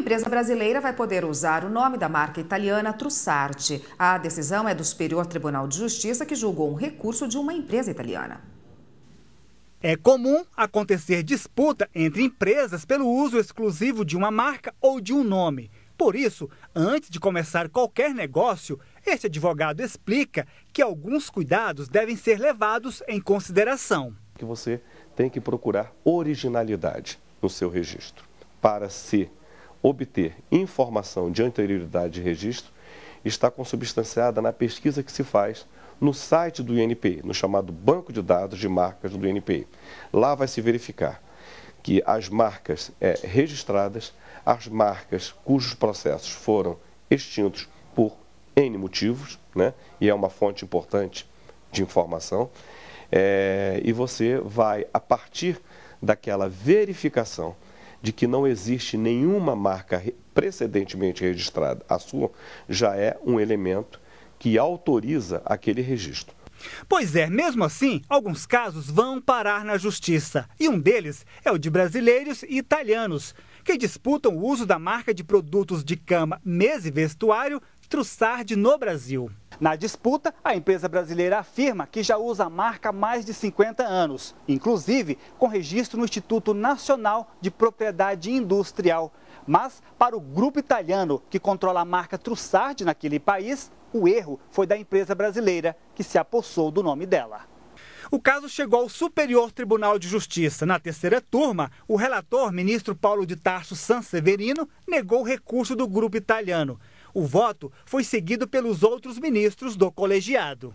empresa brasileira vai poder usar o nome da marca italiana Trussardi. A decisão é do Superior Tribunal de Justiça, que julgou um recurso de uma empresa italiana. É comum acontecer disputa entre empresas pelo uso exclusivo de uma marca ou de um nome. Por isso, antes de começar qualquer negócio, este advogado explica que alguns cuidados devem ser levados em consideração. Que você tem que procurar originalidade no seu registro para se obter informação de anterioridade de registro está consubstanciada na pesquisa que se faz no site do INPI, no chamado Banco de Dados de Marcas do INPI. Lá vai se verificar que as marcas é, registradas, as marcas cujos processos foram extintos por N motivos, né? e é uma fonte importante de informação, é, e você vai, a partir daquela verificação, de que não existe nenhuma marca precedentemente registrada. A sua já é um elemento que autoriza aquele registro. Pois é, mesmo assim, alguns casos vão parar na justiça. E um deles é o de brasileiros e italianos, que disputam o uso da marca de produtos de cama, mesa e vestuário Trussardi no Brasil. Na disputa, a empresa brasileira afirma que já usa a marca há mais de 50 anos, inclusive com registro no Instituto Nacional de Propriedade Industrial. Mas, para o grupo italiano que controla a marca Trussardi naquele país, o erro foi da empresa brasileira que se apossou do nome dela. O caso chegou ao Superior Tribunal de Justiça. Na terceira turma, o relator, ministro Paulo de Tarso Sanseverino, negou o recurso do grupo italiano. O voto foi seguido pelos outros ministros do colegiado.